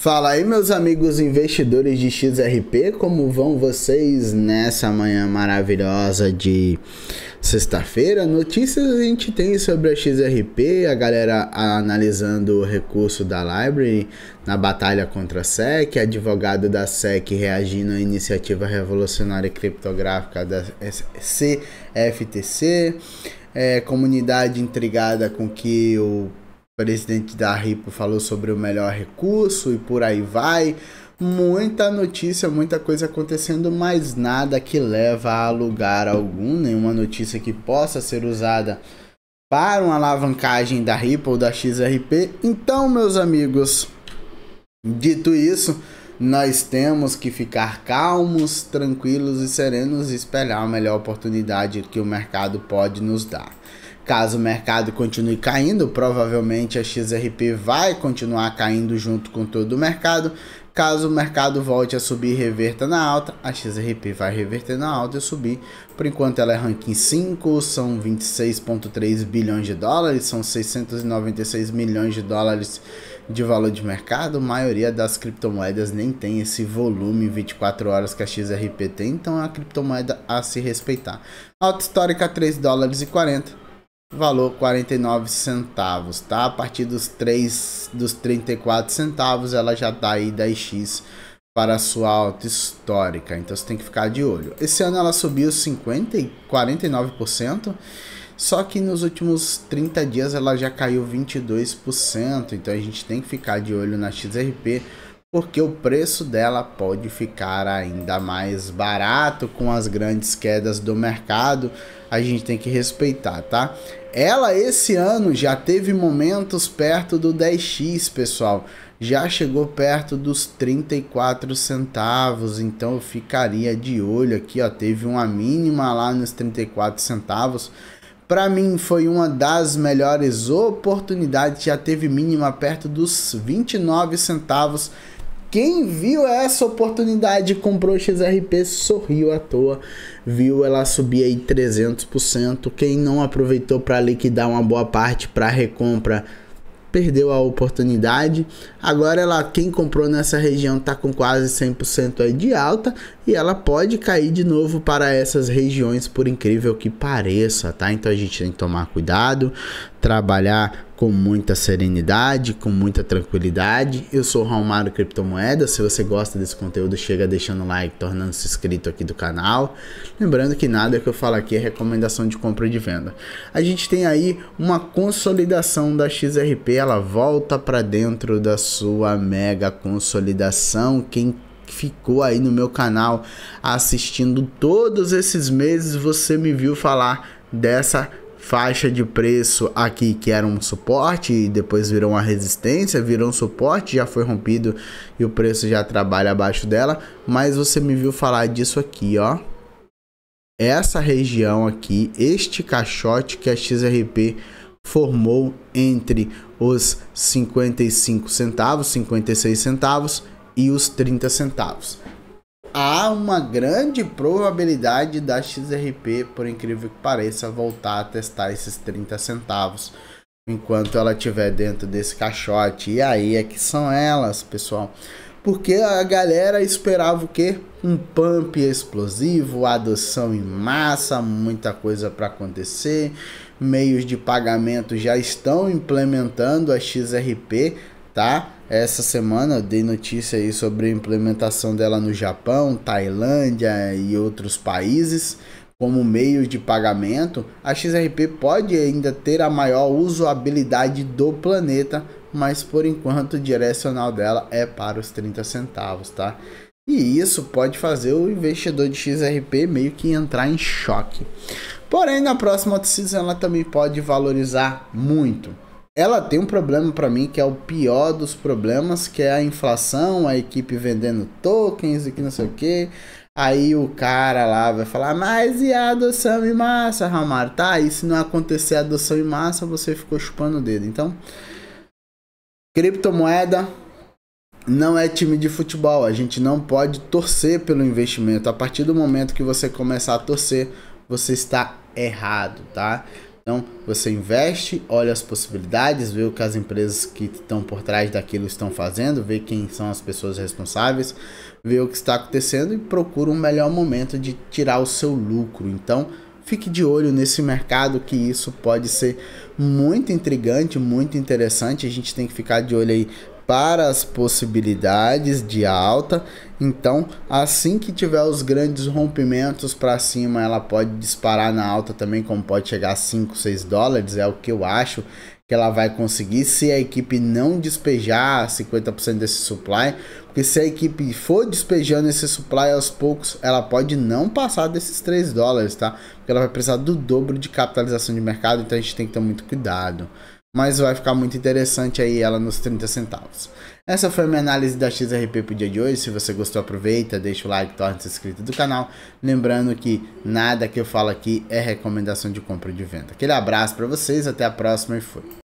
Fala aí, meus amigos investidores de XRP, como vão vocês nessa manhã maravilhosa de sexta-feira? Notícias a gente tem sobre a XRP, a galera analisando o recurso da Library na batalha contra a SEC, advogado da SEC reagindo à iniciativa revolucionária criptográfica da CFTC, é, comunidade intrigada com que o presidente da Ripple falou sobre o melhor recurso e por aí vai. Muita notícia, muita coisa acontecendo, mas nada que leva a lugar algum, nenhuma notícia que possa ser usada para uma alavancagem da Ripple ou da XRP. Então, meus amigos, dito isso, nós temos que ficar calmos, tranquilos e serenos e espelhar a melhor oportunidade que o mercado pode nos dar. Caso o mercado continue caindo, provavelmente a XRP vai continuar caindo junto com todo o mercado. Caso o mercado volte a subir e reverta na alta, a XRP vai reverter na alta e subir. Por enquanto ela é ranking 5, são 26,3 bilhões de dólares, são 696 milhões de dólares de valor de mercado. A maioria das criptomoedas nem tem esse volume em 24 horas que a XRP tem, então é uma criptomoeda a se respeitar. Alta histórica 3 dólares e 40 valor 49 centavos, tá? A partir dos 3 dos 34 centavos, ela já tá aí 10x para a sua alta histórica. Então você tem que ficar de olho. Esse ano ela subiu 50 49%, só que nos últimos 30 dias ela já caiu 22%, então a gente tem que ficar de olho na XRP porque o preço dela pode ficar ainda mais barato com as grandes quedas do mercado. A gente tem que respeitar, tá? Ela esse ano já teve momentos perto do 10x, pessoal. Já chegou perto dos 34 centavos, então eu ficaria de olho aqui, ó, teve uma mínima lá nos 34 centavos. Para mim foi uma das melhores oportunidades, já teve mínima perto dos 29 centavos quem viu essa oportunidade e comprou XRP sorriu à toa, viu ela subir aí 300%. Quem não aproveitou para liquidar uma boa parte para recompra perdeu a oportunidade. Agora ela quem comprou nessa região tá com quase 100% aí de alta e ela pode cair de novo para essas regiões por incrível que pareça, tá? Então a gente tem que tomar cuidado, trabalhar com muita serenidade, com muita tranquilidade. Eu sou o Raumaro Criptomoedas. Se você gosta desse conteúdo, chega deixando like, tornando-se inscrito aqui do canal. Lembrando que nada que eu falo aqui é recomendação de compra e de venda. A gente tem aí uma consolidação da XRP, ela volta para dentro da sua mega consolidação. Quem ficou aí no meu canal assistindo todos esses meses, você me viu falar dessa faixa de preço aqui que era um suporte e depois virou uma resistência, virou um suporte, já foi rompido e o preço já trabalha abaixo dela, mas você me viu falar disso aqui, ó. Essa região aqui, este caixote que a XRP formou entre os 55 centavos, 56 centavos e os 30 centavos há uma grande probabilidade da XRP, por incrível que pareça, voltar a testar esses 30 centavos enquanto ela estiver dentro desse caixote. E aí é que são elas, pessoal. Porque a galera esperava o quê? Um pump explosivo, adoção em massa, muita coisa para acontecer. Meios de pagamento já estão implementando a XRP, tá? Essa semana eu dei notícia aí sobre a implementação dela no Japão, Tailândia e outros países como meio de pagamento. A XRP pode ainda ter a maior usabilidade do planeta, mas por enquanto o direcional dela é para os 30 centavos, tá? E isso pode fazer o investidor de XRP meio que entrar em choque. Porém, na próxima off ela também pode valorizar muito ela tem um problema para mim que é o pior dos problemas, que é a inflação, a equipe vendendo tokens e que não sei o que. Aí o cara lá vai falar, mas e a adoção em massa, Ramar? Tá, e se não acontecer a adoção em massa, você ficou chupando o dedo. Então, criptomoeda não é time de futebol. A gente não pode torcer pelo investimento. A partir do momento que você começar a torcer, você está errado, tá? Então, você investe, olha as possibilidades, vê o que as empresas que estão por trás daquilo estão fazendo, vê quem são as pessoas responsáveis, vê o que está acontecendo e procura um melhor momento de tirar o seu lucro. Então, fique de olho nesse mercado que isso pode ser muito intrigante, muito interessante. A gente tem que ficar de olho aí para as possibilidades de alta. Então, assim que tiver os grandes rompimentos para cima, ela pode disparar na alta também, como pode chegar a 5, 6 dólares, é o que eu acho que ela vai conseguir se a equipe não despejar 50% desse supply, porque se a equipe for despejando esse supply aos poucos, ela pode não passar desses 3 dólares, tá? Porque ela vai precisar do dobro de capitalização de mercado, então a gente tem que ter muito cuidado mas vai ficar muito interessante aí ela nos 30 centavos. Essa foi a minha análise da XRP pro dia de hoje. Se você gostou, aproveita, deixa o like, torna se inscrito do canal. Lembrando que nada que eu falo aqui é recomendação de compra ou de venda. Aquele abraço para vocês, até a próxima e fui.